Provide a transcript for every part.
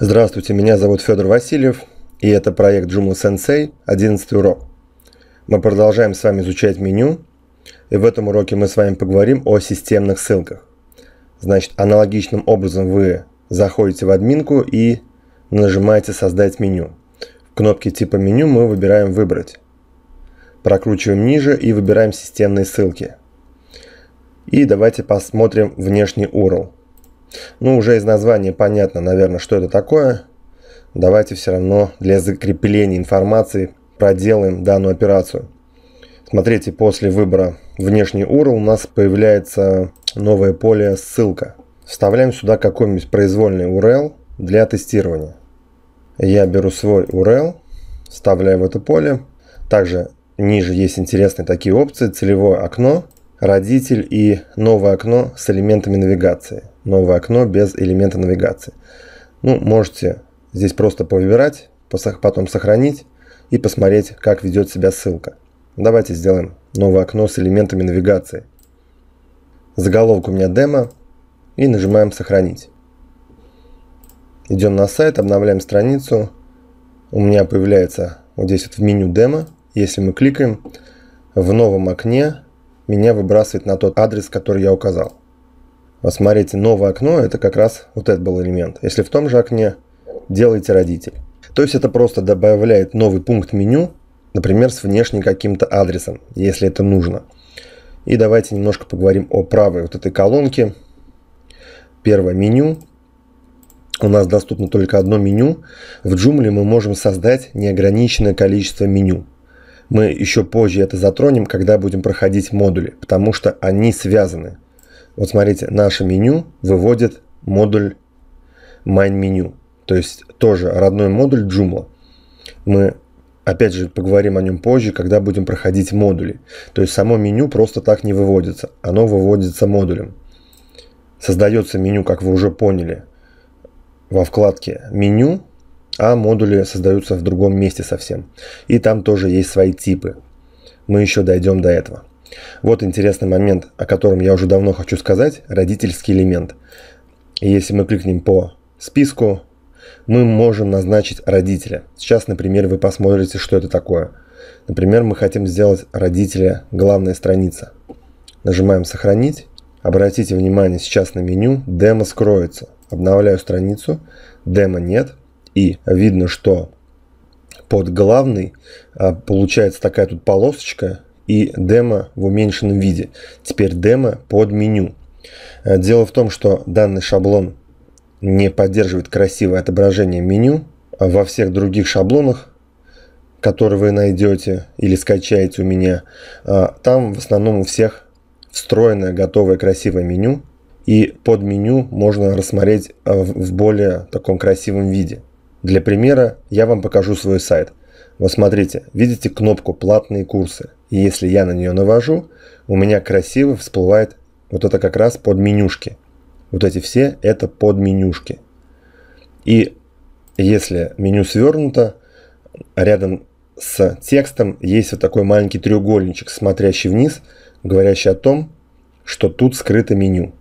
Здравствуйте, меня зовут Федор Васильев, и это проект Joomla Sensei 11 урок. Мы продолжаем с вами изучать меню, и в этом уроке мы с вами поговорим о системных ссылках. Значит, аналогичным образом вы заходите в админку и нажимаете «Создать меню». В кнопке типа меню мы выбираем «Выбрать». Прокручиваем ниже и выбираем системные ссылки. И давайте посмотрим внешний URL. Ну, уже из названия понятно, наверное, что это такое. Давайте все равно для закрепления информации проделаем данную операцию. Смотрите, после выбора внешний URL у нас появляется новое поле «Ссылка». Вставляем сюда какой-нибудь произвольный URL для тестирования. Я беру свой URL, вставляю в это поле. Также ниже есть интересные такие опции, целевое окно – родитель и новое окно с элементами навигации. Новое окно без элемента навигации. Ну, можете здесь просто повыбирать, потом сохранить и посмотреть, как ведет себя ссылка. Давайте сделаем новое окно с элементами навигации. Заголовок у меня демо и нажимаем сохранить. Идем на сайт, обновляем страницу. У меня появляется вот здесь вот в меню демо. Если мы кликаем, в новом окне меня выбрасывает на тот адрес, который я указал. Вот смотрите, новое окно – это как раз вот этот был элемент. Если в том же окне делаете родитель. То есть это просто добавляет новый пункт меню, например, с внешним каким-то адресом, если это нужно. И давайте немножко поговорим о правой вот этой колонке. Первое меню. У нас доступно только одно меню. В Joomla мы можем создать неограниченное количество меню. Мы еще позже это затронем, когда будем проходить модули, потому что они связаны. Вот смотрите, наше меню выводит модуль MindMenu, то есть тоже родной модуль Joomla. Мы Опять же, поговорим о нем позже, когда будем проходить модули. То есть само меню просто так не выводится. Оно выводится модулем. Создается меню, как вы уже поняли, во вкладке «Меню», а модули создаются в другом месте совсем. И там тоже есть свои типы. Мы еще дойдем до этого. Вот интересный момент, о котором я уже давно хочу сказать, родительский элемент. Если мы кликнем по списку, мы можем назначить родителя. Сейчас, например, вы посмотрите, что это такое. Например, мы хотим сделать родителя главная страница. Нажимаем «Сохранить». Обратите внимание, сейчас на меню демо скроется. Обновляю страницу, демо нет – и видно, что под главный а, получается такая тут полосочка и демо в уменьшенном виде. Теперь демо под меню. Э, дело в том, что данный шаблон не поддерживает красивое отображение меню. А во всех других шаблонах, которые вы найдете или скачаете у меня, а, там в основном у всех встроенное готовое красивое меню. И под меню можно рассмотреть в более таком красивом виде. Для примера я вам покажу свой сайт. Вот смотрите, видите кнопку «Платные курсы». И если я на нее навожу, у меня красиво всплывает вот это как раз под менюшки. Вот эти все – это под менюшки. И если меню свернуто, рядом с текстом есть вот такой маленький треугольничек, смотрящий вниз, говорящий о том, что тут скрыто меню.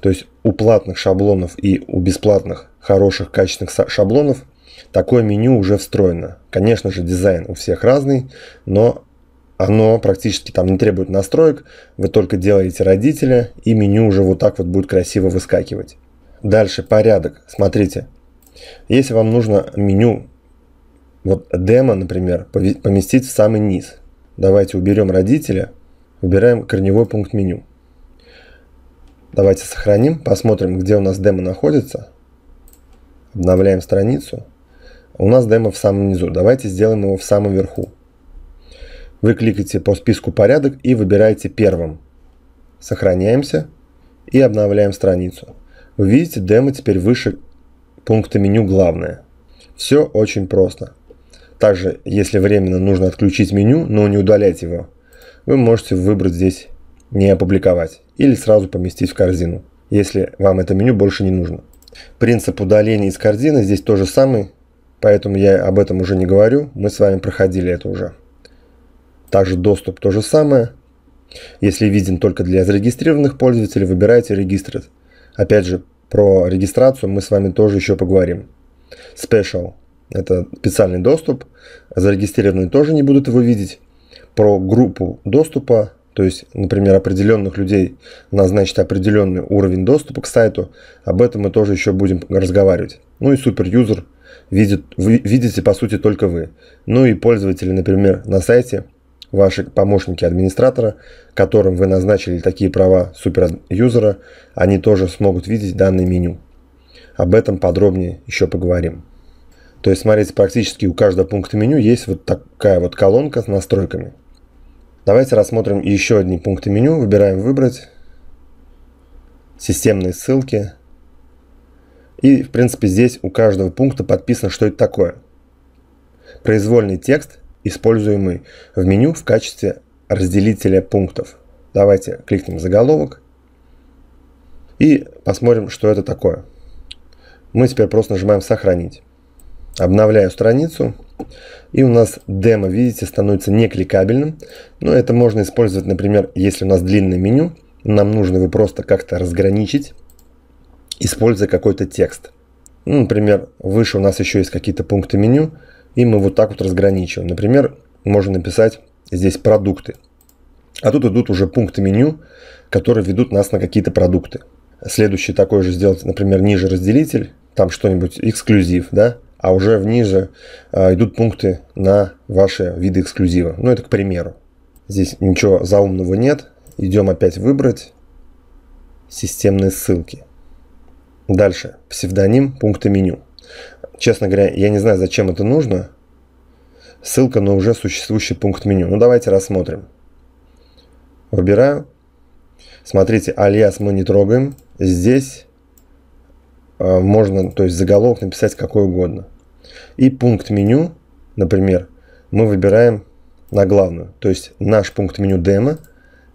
То есть у платных шаблонов и у бесплатных хороших качественных шаблонов Такое меню уже встроено. Конечно же, дизайн у всех разный, но оно практически там не требует настроек. Вы только делаете родителя, и меню уже вот так вот будет красиво выскакивать. Дальше порядок. Смотрите. Если вам нужно меню, вот демо, например, поместить в самый низ. Давайте уберем родителя, убираем корневой пункт меню. Давайте сохраним, посмотрим, где у нас демо находится. Обновляем страницу. У нас демо в самом низу, давайте сделаем его в самом верху. Вы кликаете по списку порядок и выбираете первым. Сохраняемся и обновляем страницу. Вы видите, демо теперь выше пункта меню «Главное». Все очень просто. Также, если временно нужно отключить меню, но не удалять его, вы можете выбрать здесь «Не опубликовать» или сразу поместить в корзину, если вам это меню больше не нужно. Принцип удаления из корзины здесь тоже самый, поэтому я об этом уже не говорю, мы с вами проходили это уже. Также доступ то же самое. Если виден только для зарегистрированных пользователей, выбирайте регистр. Опять же, про регистрацию мы с вами тоже еще поговорим. Special – это специальный доступ, зарегистрированные тоже не будут его видеть. Про группу доступа, то есть, например, определенных людей назначить определенный уровень доступа к сайту, об этом мы тоже еще будем разговаривать. Ну и супер-юзер – видит, вы, видите по сути только вы. Ну и пользователи, например, на сайте, ваши помощники администратора, которым вы назначили такие права супер-юзера, они тоже смогут видеть данное меню. Об этом подробнее еще поговорим. То есть, смотрите, практически у каждого пункта меню есть вот такая вот колонка с настройками. Давайте рассмотрим еще одни пункты меню. Выбираем «Выбрать», «Системные ссылки», и, в принципе, здесь у каждого пункта подписано, что это такое. Произвольный текст, используемый в меню в качестве разделителя пунктов. Давайте кликнем заголовок и посмотрим, что это такое. Мы теперь просто нажимаем «Сохранить». Обновляю страницу, и у нас демо, видите, становится некликабельным. Но это можно использовать, например, если у нас длинное меню, нам нужно его просто как-то разграничить используя какой-то текст. Ну, например, выше у нас еще есть какие-то пункты меню, и мы вот так вот разграничиваем. Например, можно написать здесь продукты. А тут идут уже пункты меню, которые ведут нас на какие-то продукты. Следующий такой же сделать, например, ниже разделитель, там что-нибудь эксклюзив, да, а уже вниже э, идут пункты на ваши виды эксклюзива. Ну, это к примеру. Здесь ничего заумного нет. Идем опять выбрать системные ссылки. Дальше. Псевдоним пункта меню. Честно говоря, я не знаю, зачем это нужно. Ссылка на уже существующий пункт меню. Ну, давайте рассмотрим. Выбираю. Смотрите, алиас мы не трогаем. Здесь э, можно, то есть заголовок написать какой угодно. И пункт меню, например, мы выбираем на главную. То есть наш пункт меню демо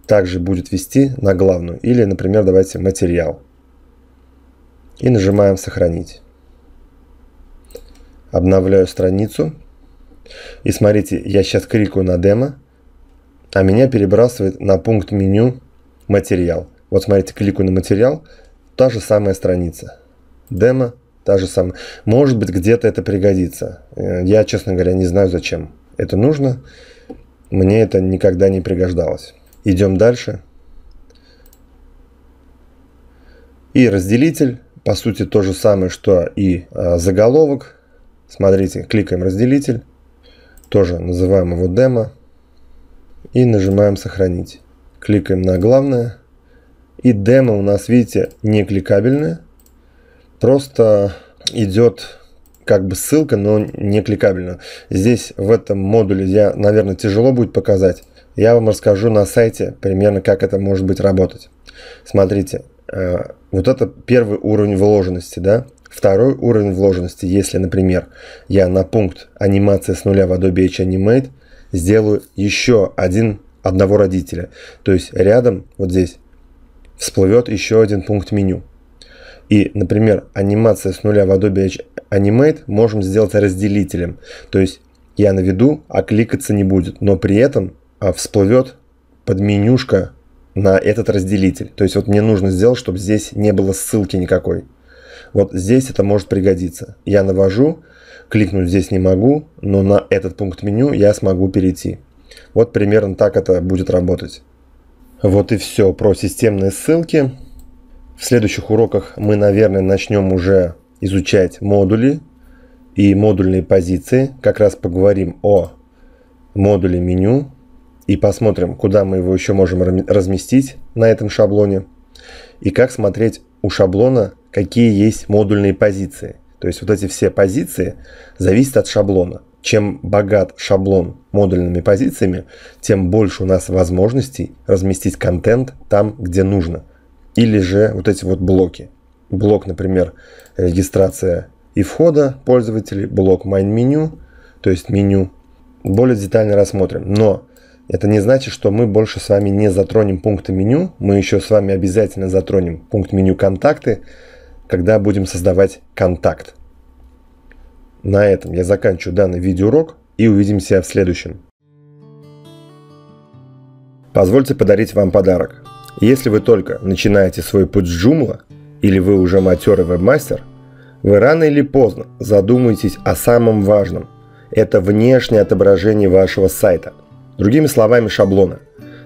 также будет вести на главную. Или, например, давайте материал и нажимаем «Сохранить». Обновляю страницу. И смотрите, я сейчас кликаю на демо, а меня перебрасывает на пункт меню «Материал». Вот смотрите, кликаю на материал, та же самая страница. Демо, та же самая. Может быть, где-то это пригодится. Э, я, честно говоря, не знаю, зачем это нужно. Мне это никогда не пригождалось. Идем дальше. И разделитель по сути то же самое, что и а, заголовок. Смотрите, кликаем разделитель, тоже называем его демо и нажимаем сохранить. Кликаем на главное. И демо у нас, видите, не кликабельное, просто идет как бы ссылка, но не кликабельно. Здесь в этом модуле я, наверное, тяжело будет показать. Я вам расскажу на сайте примерно, как это может быть работать. Смотрите, Э, вот это первый уровень вложенности, да? Второй уровень вложенности, если, например, я на пункт анимация с нуля в Adobe H Animate сделаю еще один одного родителя. То есть рядом вот здесь всплывет еще один пункт меню. И, например, анимация с нуля в Adobe H Animate можем сделать разделителем. То есть я наведу, а кликаться не будет. Но при этом а, всплывет под менюшка на этот разделитель. То есть вот мне нужно сделать, чтобы здесь не было ссылки никакой. Вот здесь это может пригодиться. Я навожу, кликнуть здесь не могу, но на этот пункт меню я смогу перейти. Вот примерно так это будет работать. Вот и все про системные ссылки. В следующих уроках мы, наверное, начнем уже изучать модули и модульные позиции. Как раз поговорим о модуле меню, и посмотрим, куда мы его еще можем разместить на этом шаблоне и как смотреть у шаблона, какие есть модульные позиции. То есть вот эти все позиции зависят от шаблона. Чем богат шаблон модульными позициями, тем больше у нас возможностей разместить контент там, где нужно. Или же вот эти вот блоки. Блок, например, регистрация и входа пользователей, блок main меню, то есть меню. Более детально рассмотрим. Но это не значит, что мы больше с вами не затронем пункты меню. Мы еще с вами обязательно затронем пункт меню «Контакты», когда будем создавать контакт. На этом я заканчиваю данный видеоурок и увидимся в следующем. Позвольте подарить вам подарок. Если вы только начинаете свой путь с Joomla, или вы уже матерый вебмастер, вы рано или поздно задумаетесь о самом важном – это внешнее отображение вашего сайта – Другими словами, шаблоны.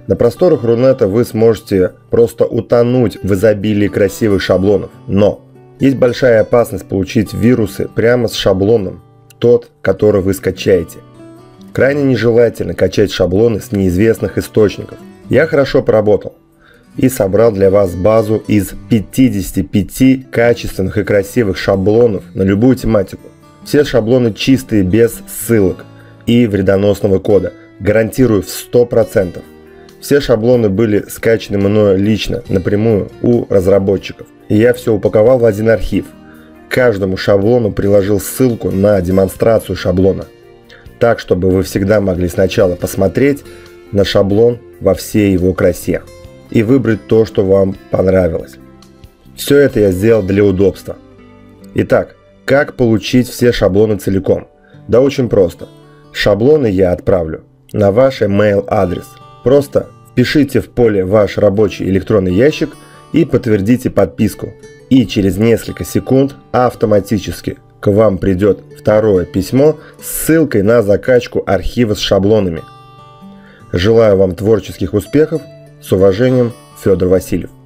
На просторах Рунета вы сможете просто утонуть в изобилии красивых шаблонов, но есть большая опасность получить вирусы прямо с шаблоном, тот, который вы скачаете. Крайне нежелательно качать шаблоны с неизвестных источников. Я хорошо поработал и собрал для вас базу из 55 качественных и красивых шаблонов на любую тематику. Все шаблоны чистые, без ссылок и вредоносного кода – Гарантирую в 100%. Все шаблоны были скачаны мною лично, напрямую у разработчиков. И я все упаковал в один архив. К каждому шаблону приложил ссылку на демонстрацию шаблона. Так, чтобы вы всегда могли сначала посмотреть на шаблон во всей его красе и выбрать то, что вам понравилось. Все это я сделал для удобства. Итак, как получить все шаблоны целиком? Да очень просто. Шаблоны я отправлю на ваш email адрес. Просто впишите в поле ваш рабочий электронный ящик и подтвердите подписку. И через несколько секунд автоматически к вам придет второе письмо с ссылкой на закачку архива с шаблонами. Желаю вам творческих успехов. С уважением, Федор Васильев.